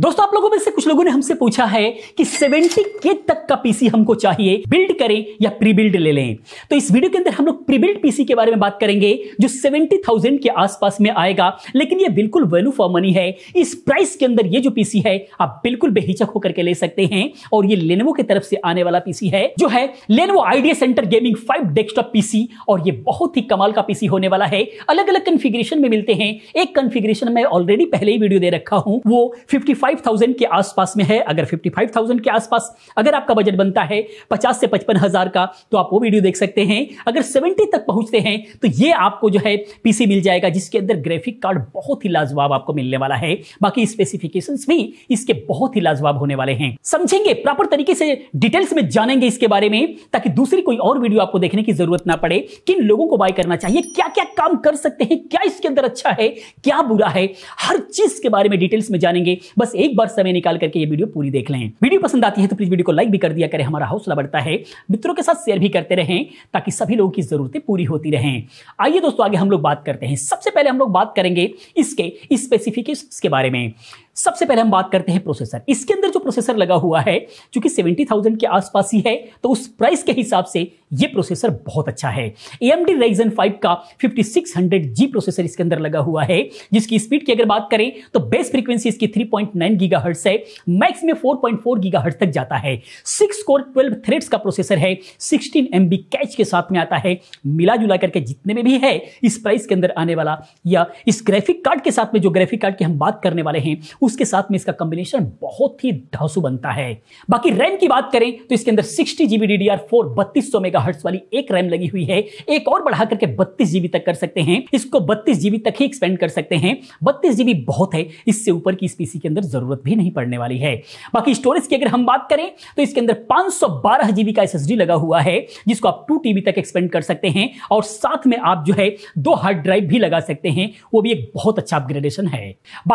दोस्तों आप लोगों में से कुछ लोगों ने हमसे पूछा है कि 70 के तक का पीसी हमको चाहिए बिल्ड करें या प्री बिल्ड ले लें तो इस वीडियो के अंदर हम लोग प्री बिल्ड पीसी के बारे में बात करेंगे जो 70,000 के आसपास में आएगा लेकिन ये बिल्कुल वैल्यू फॉर मनी है इस प्राइस के अंदर ये जो पीसी है आप बिल्कुल बेहिचक होकर के ले सकते हैं और ये लेनवो की तरफ से आने वाला पीसी है जो है Lenovo IdeaCentre gaming five desktop PC और ये बहुत ही कमाल का पीसी होने वाला है अलग अलग कन्फिग्रेशन में मिलते हैं एक कन्फिग्रेशन में ऑलरेडी पहले ही वीडियो दे रखा हूं वो फिफ्टी 55,000 के आसपास में है अगर 55,000 के आसपास अगर आपका बजट बनता है 50 से पचपन हजार का तो आप वो वीडियो देख सकते हैं अगर 70 तक पहुंचते हैं तो ये आपको जो है पीसी मिल जाएगा जिसके अंदर ग्राफिक कार्ड बहुत ही लाजवाब आपको मिलने वाला है बाकी स्पेसिफिकेशन भी इसके बहुत ही लाजवाब होने वाले हैं समझेंगे प्रॉपर तरीके से डिटेल्स में जानेंगे इसके बारे में ताकि दूसरी कोई और वीडियो आपको देखने की जरूरत ना पड़े किन लोगों को बाय करना चाहिए क्या क्या काम कर सकते हैं क्या इसके अंदर अच्छा है क्या बुरा है हर चीज के बारे में डिटेल्स में जानेंगे बस एक बार समय निकाल करके ये वीडियो पूरी देख लें वीडियो पसंद आती है तो प्लीज वीडियो को लाइक भी कर दिया करें हमारा हौसला बढ़ता है मित्रों के साथ शेयर भी करते रहें ताकि सभी लोगों की जरूरतें पूरी होती रहें आइए दोस्तों आगे हम लोग बात करते हैं सबसे पहले हम लोग बात करेंगे इसके स्पेसिफिकेशन के बारे में सबसे पहले हम बात करते हैं प्रोसेसर इसके अंदर जो प्रोसेसर लगा हुआ है चूंकि सेवेंटी थाउजेंड के आसपास ही है तो उस प्राइस के हिसाब से ये प्रोसेसर बहुत अच्छा है A M D Ryzen five का fifty six hundred G processor इसके अंदर लगा हुआ है जिसकी स्पीड की अगर बात करें तो बेस फ्रीक्वेंसी इसकी three point nine gigahertz है मैक्स में four point four gigahertz तक जाता है सिक्स कोर ट्वेल्व थ्रेड्स का प्रोसेसर है सिक्सटीन एम बी कैच के साथ में आता है मिला जुला करके जितने में भी है इस प्राइस के अंदर आने वाला या इस ग्राफिक कार्ड के साथ में जो ग्राफिक कार्ड की हम बात करने वाले हैं उसके साथ में इसका कॉम्बिनेशन बहुत ही धांसू बनता है बाकी रैम की बात करें तो इसके अंदर sixty GB D D R four बत्तीस सौ मेगा हर्ट्स वाली एक रैम लगी हुई है एक और बढ़ा करके बत्तीस जीबी तक कर सकते हैं इसको बत्तीस जीबी तक ही एक्सपेंड कर सकते हैं बत्तीस जीबी बहुत है इससे ऊपर की इस पीसी के अंदर जरूरत भी नहीं पड़ने वाली है बाकी स्टोरेज की अगर हम बात करें तो इसके अंदर पांच सौ बारह जीबी का एस एस डी लगा हुआ है जिसको आप टू टीबी तक एक्सपेंड कर सकते हैं और साथ में आप जो है दो हार्ड ड्राइव भी लगा सकते हैं वो भी एक बहुत अच्छा अपग्रेडेशन है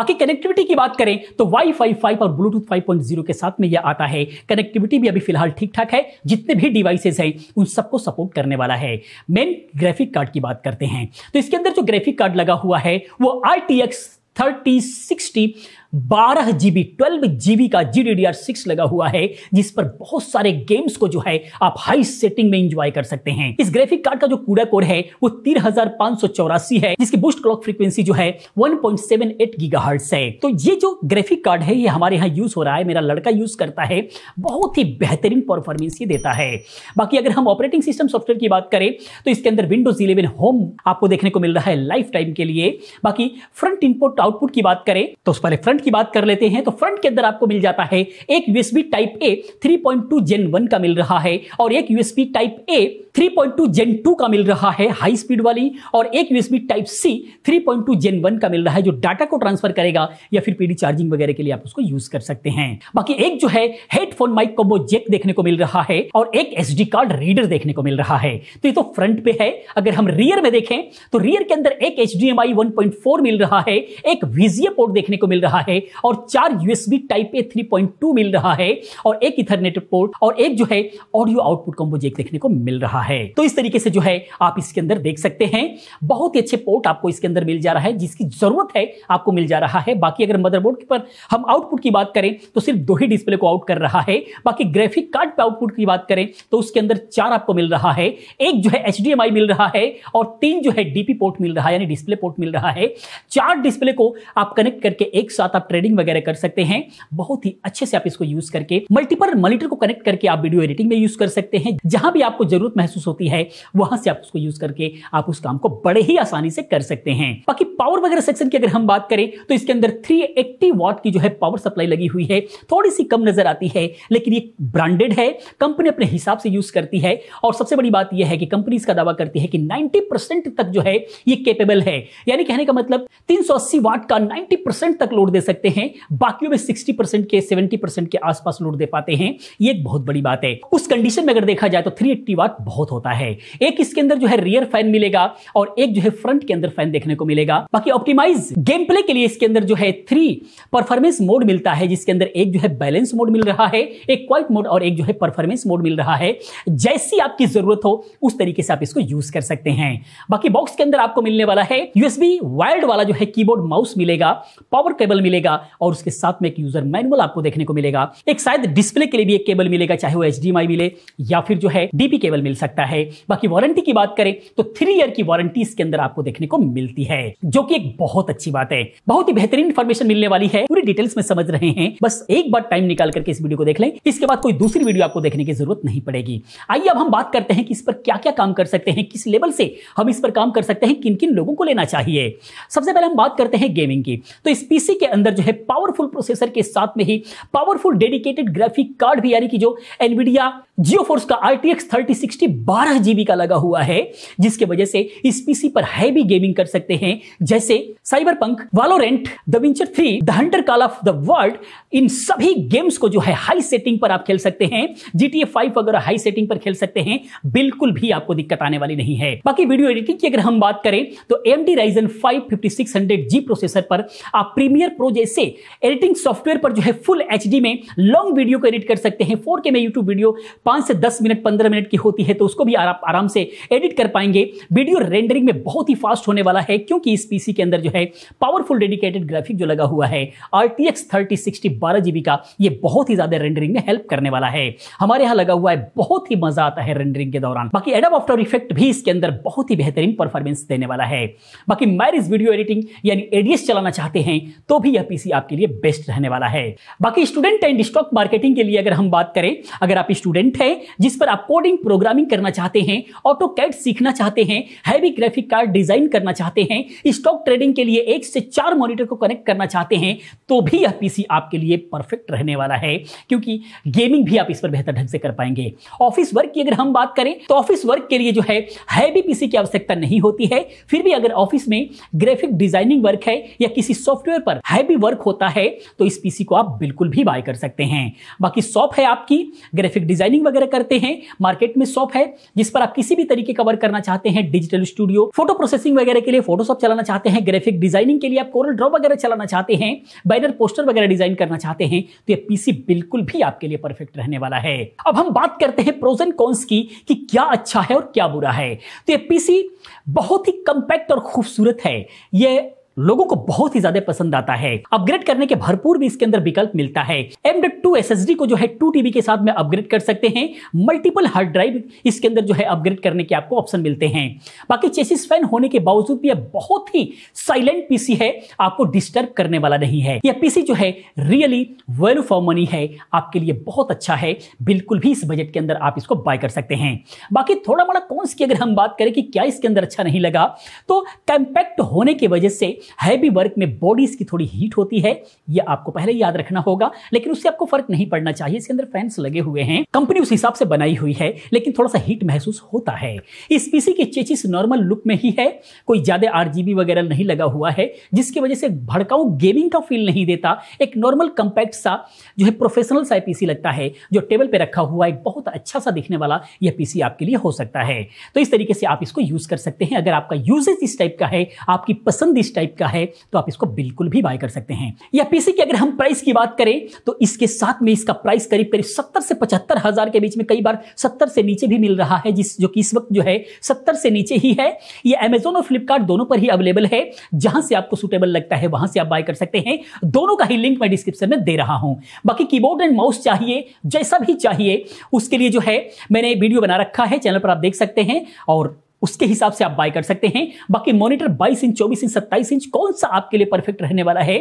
बाकी कनेक्टिविटी की बात करें करें तो फाई फाइव और ब्लूटूथ फाइव पॉइंट जीरो के साथ में यह आता है कनेक्टिविटी भी अभी फिलहाल ठीक ठाक है जितने भी डिवाइसेज हैं उन सबको सपोर्ट करने वाला है मेन ग्राफिक कार्ड की बात करते हैं तो इसके अंदर जो ग्राफिक कार्ड लगा हुआ है वो I T X thirty sixty बारह जीबी ट्वेल्व जीबी का G D D R six लगा हुआ है जिस पर बहुत सारे गेम्स को जो है आप हाई सेटिंग में इंजॉय कर सकते हैं इस ग्राफिक कार्ड का जो कूड़ा कोर है वो तीन हजार पांच सौ चौरासी है जिसकी बूस्ट क्लॉक फ्रीक्वेंसी जो है one point seven eight gigahertz है तो ये जो ग्राफिक कार्ड है ये हमारे यहाँ यूज हो रहा है मेरा लड़का यूज करता है बहुत ही बेहतरीन परफॉर्मेंस ये देता है बाकी अगर हम ऑपरेटिंग सिस्टम सॉफ्टवेयर की बात करें तो इसके अंदर विंडोज इलेवन होम आपको देखने को मिल रहा है लाइफ टाइम के लिए बाकी फ्रंट इनपुट आउटपुट की बात करें तो उस पर फ्रंट की बात कर लेते हैं तो फ्रंट के अंदर आपको मिल जाता है एक USB type A 3.2 point gen one का मिल रहा है और एक USB type A 3.2 point gen two का मिल रहा है हाई स्पीड वाली और एक USB type C 3.2 point gen one का मिल रहा है जो डाटा को ट्रांसफर करेगा या फिर पीडी चार्जिंग वगैरह के लिए आप उसको यूज कर सकते हैं बाकी एक जो है हेडफोन माइक कॉम्बो जेक देखने को मिल रहा है और एक एस कार्ड रीडर देखने को मिल रहा है तो ये तो फ्रंट पे है अगर हम रियर में देखें तो रियर के अंदर एक एच डी मिल रहा है एक वीजीए पोर्ट देखने को मिल रहा है है और चार यूएसबी टाइप ए 3.2 मिल रहा है और एक इथरनेट पोर्ट और एक जो है ऑडियो आउटपुट कॉम्बो जेक देखने को मिल रहा है तो इस तरीके से जो है आप इसके अंदर देख सकते हैं बहुत ही अच्छे पोर्ट आपको इसके अंदर मिल जा रहा है जिसकी जरूरत है आपको मिल जा रहा है बाकी अगर मदरबोर्ड पर हम आउटपुट की बात करें तो सिर्फ दो ही डिस्प्ले को आउट कर रहा है बाकी ग्राफिक कार्ड पर आउटपुट की बात करें तो उसके अंदर चार आपको मिल रहा है एक जो है एच मिल रहा है और तीन जो है डीपी पोर्ट मिल रहा है यानी डिस्प्ले पोर्ट मिल रहा है चार डिस्प्ले को आप कनेक्ट करके एक साथ साथ आप ट्रेडिंग वगैरह कर सकते हैं बहुत ही अच्छे से आप इसको यूज करके मल्टीपल मॉनिटर को कनेक्ट करके आप वीडियो एडिटिंग में यूज कर सकते हैं जहां भी आपको जरूरत महसूस होती है वहां से आप उसको यूज करके आप उस काम को बड़े ही आसानी से कर सकते हैं बाकी पावर वगैरह सेक्शन की अगर हम बात करें तो इसके अंदर 380 वाट की जो है पावर सप्लाई लगी हुई है थोड़ी सी कम नजर आती है लेकिन ये ब्रांडेड है कंपनी अपने हिसाब से यूज करती है और सबसे बड़ी बात यह है कि कंपनी इसका दावा करती है कि 90 तक जो है ये कैपेबल है यानी कहने का मतलब 380 वाट का 90 परसेंट तक लोड दे सकते हैं बाकी में 60 परसेंट के 70 परसेंट के आसपास लोड दे पाते हैं ये एक बहुत बड़ी बात है उस कंडीशन में अगर देखा जाए तो 380 वाट बहुत होता है एक इसके अंदर जो है रियर फैन मिलेगा और एक जो है फ्रंट के अंदर फैन देखने को मिलेगा बाकी ऑप्टिमाइज गेम प्ले के लिए इसके अंदर जो है थ्री परफॉर्मेंस मोड मिलता है जिसके अंदर एक जो है बैलेंस मोड मिल रहा है एक क्वाइट मोड और एक जो है परफॉर्मेंस मोड मिल रहा है जैसी आपकी जरूरत हो उस तरीके से आप इसको यूज कर सकते हैं बाकी बॉक्स के अंदर आपको मिलने वाला है यूएसबी वायर्ड वाला जो है कीबोर्ड माउस मिलेगा पावर केबल मिलेगा मिलेगा और उसके साथ में एक यूजर मैनुअल आपको देखने को मिलेगा एक शायद डिस्प्ले के लिए भी एक केबल मिलेगा चाहे वो एच मिले या फिर जो है डीपी केबल मिल सकता है बाकी वारंटी की बात करें तो थ्री ईयर की वारंटी इसके अंदर आपको देखने को मिलती है जो की एक बहुत अच्छी बात है बहुत ही बेहतरीन इन्फॉर्मेशन मिलने वाली है पूरी डिटेल्स में समझ रहे हैं बस एक बार टाइम निकाल करके इस वीडियो को देख लें इसके बाद कोई दूसरी वीडियो आपको देखने की जरूरत नहीं पड़ेगी आइए अब हम बात करते हैं कि इस पर क्या क्या काम कर सकते हैं किस लेवल से हम इस पर काम कर सकते हैं किन किन लोगों को लेना चाहिए सबसे पहले हम बात करते हैं गेमिंग की तो इस पीसी के अंदर अंदर जो है पावरफुल प्रोसेसर के साथ में ही पावरफुल डेडिकेटेड ग्राफिक कार्ड भी यानी कि जो एनविडिया जियो फोर्स का R T X thirty sixty बारह जीबी का लगा हुआ है जिसके वजह से इस पीसी पर हैवी गेमिंग कर सकते हैं जैसे Cyberpunk Valorant the Witcher three the hunter call of the world इन सभी गेम्स को जो है हाई सेटिंग पर आप खेल सकते हैं जी टी ए फाइव वगैरह हाई सेटिंग पर खेल सकते हैं बिल्कुल भी आपको दिक्कत आने वाली नहीं है बाकी वीडियो एडिटिंग की अगर हम बात करें तो M D Ryzen five fifty six hundred G processor पर आप प्रीमियर प्रो जैसे एडिटिंग सॉफ्टवेयर पर जो है फुल एच डी में लॉन्ग वीडियो को एडिट कर सकते हैं फोर के में यूट्यूब वीडियो पांच से दस मिनट पंद्रह मिनट की होती है तो उसको भी आप आराम से एडिट कर पाएंगे वीडियो रेंडरिंग में बहुत ही फास्ट होने वाला है क्योंकि इस पीसी के अंदर जो है पावरफुल डेडिकेटेड ग्राफिक जो लगा हुआ है R T X thirty sixty बारह जीबी का यह बहुत ही ज़्यादा रेंडरिंग में हेल्प करने वाला है हमारे यहाँ लगा हुआ है बहुत ही मज़ा आता है रेंडरिंग के दौरान बाकी एडम आफ्टर इफेक्ट भी इसके अंदर बहुत ही बेहतरीन परफॉर्मेंस देने वाला है बाकी मैरिज वीडियो एडिटिंग यानी एडीएस चलाना चाहते हैं तो भी यह पीसी आपके लिए बेस्ट रहने वाला है बाकी स्टूडेंट एंड स्टॉक मार्केटिंग के लिए अगर हम बात करें अगर आप स्टूडेंट लिंक है जिस पर आप कोडिंग प्रोग्रामिंग करना चाहते हैं ऑटो कैट सीखना चाहते हैं हैवी ग्राफिक कार्ड डिजाइन करना चाहते हैं स्टॉक ट्रेडिंग के लिए एक से चार मॉनिटर को कनेक्ट करना चाहते हैं तो भी यह पीसी आपके लिए परफेक्ट रहने वाला है क्योंकि गेमिंग भी आप इस पर बेहतर ढंग से कर पाएंगे ऑफिस वर्क की अगर हम बात करें तो ऑफिस वर्क के लिए जो है हैवी पीसी की आवश्यकता नहीं होती है फिर भी अगर ऑफिस में ग्राफिक डिजाइनिंग वर्क है या किसी सॉफ्टवेयर पर हैवी वर्क होता है तो इस पीसी को आप बिल्कुल भी बाय कर सकते हैं बाकी शॉप है आपकी ग्राफिक डिजाइनिंग डिजाइनिंग वगैरह करते हैं मार्केट में शॉप है जिस पर आप किसी भी तरीके का वर्क करना चाहते हैं डिजिटल स्टूडियो फोटो प्रोसेसिंग वगैरह के लिए फोटोशॉप चलाना चाहते हैं ग्राफिक डिजाइनिंग के लिए आप कोरल ड्रॉ वगैरह चलाना चाहते हैं बैनर पोस्टर वगैरह डिजाइन करना चाहते हैं तो ये पीसी बिल्कुल भी आपके लिए परफेक्ट रहने वाला है अब हम बात करते हैं प्रोज एंड कॉन्स की कि क्या अच्छा है और क्या बुरा है तो ये पीसी बहुत ही कंपैक्ट और खूबसूरत है ये लोगों को बहुत ही ज्यादा पसंद आता है अपग्रेड करने के भरपूर भी इसके अंदर विकल्प मिलता है M dot two S S D को जो है टू टीबी के साथ में अपग्रेड कर सकते हैं मल्टीपल हार्ड ड्राइव इसके अंदर जो है अपग्रेड करने के आपको ऑप्शन मिलते हैं बाकी चेसिस फैन होने के बावजूद भी यह बहुत ही साइलेंट पीसी है आपको डिस्टर्ब करने वाला नहीं है यह पीसी जो है रियली वेलू फॉर मनी है आपके लिए बहुत अच्छा है बिल्कुल भी इस बजट के अंदर आप इसको बाय कर सकते हैं बाकी थोड़ा मोड़ा कौन की अगर हम बात करें कि क्या इसके अंदर अच्छा नहीं लगा तो कंपैक्ट होने की वजह से हैवी वर्क में बॉडीज़ की थोड़ी हीट होती है ये आपको पहले याद रखना होगा लेकिन उससे आपको फर्क नहीं पड़ना चाहिए इसके अंदर फैंस लगे हुए हैं कंपनी उस हिसाब से बनाई हुई है लेकिन थोड़ा सा हीट महसूस होता है इस पीसी की चेचिस नॉर्मल लुक में ही है कोई ज़्यादा आर वगैरह नहीं लगा हुआ है जिसकी वजह से भड़काऊ गेमिंग का फील नहीं देता एक नॉर्मल कंपैक्ट सा जो है प्रोफेशनल सा पीसी लगता है जो टेबल पर रखा हुआ एक बहुत अच्छा सा दिखने वाला यह पीसी आपके लिए हो सकता है तो इस तरीके से आप इसको यूज़ कर सकते हैं अगर आपका यूजेज इस टाइप का है आपकी पसंद इस टाइप का है तो आप इसको बिल्कुल भी बाय कर सकते हैं या पीसी की अगर हम प्राइस की बात करें तो इसके साथ में इसका प्राइस करीब करीब सत्तर से पचहत्तर हजार के बीच में कई बार सत्तर से नीचे भी मिल रहा है जिस जो कि इस वक्त जो है सत्तर से नीचे ही है ये अमेजोन और फ्लिपकार्ट दोनों पर ही अवेलेबल है जहां से आपको सुटेबल लगता है वहां से आप बाय कर सकते हैं दोनों का ही लिंक मैं डिस्क्रिप्शन में दे रहा हूं बाकी कीबोर्ड एंड माउस चाहिए जैसा भी चाहिए उसके लिए जो है मैंने वीडियो बना रखा है चैनल पर आप देख सकते हैं और उसके हिसाब से आप बाय कर सकते हैं बाकी मॉनिटर 22 इंच 24 इंच 27 इंच कौन सा आपके लिए परफेक्ट रहने वाला है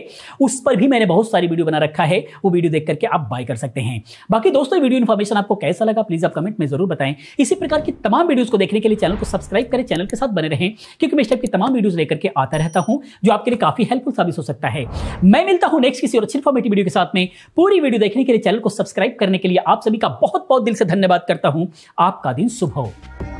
उस पर भी मैंने बहुत सारी वीडियो बना रखा है वो वीडियो देख करके आप बाय कर सकते हैं बाकी दोस्तों वीडियो इन्फॉर्मेशन आपको कैसा लगा प्लीज आप कमेंट में जरूर बताएं इसी प्रकार की तमाम वीडियोज को देखने के लिए चैनल को सब्सक्राइब करें चैनल के साथ बने रहें क्योंकि मैं इस टाइप की तमाम वीडियोज लेकर के आता रहता हूं जो आपके लिए काफी हेल्पफुल साबित हो सकता है मैं मिलता हूं नेक्स्ट किसी और अच्छी इन्फॉर्मेटिव वीडियो के साथ में पूरी वीडियो देखने के लिए चैनल को सब्सक्राइब करने के लिए आप सभी का बहुत बहुत दिल से धन्यवाद करता हूं आपका दिन शुभ हो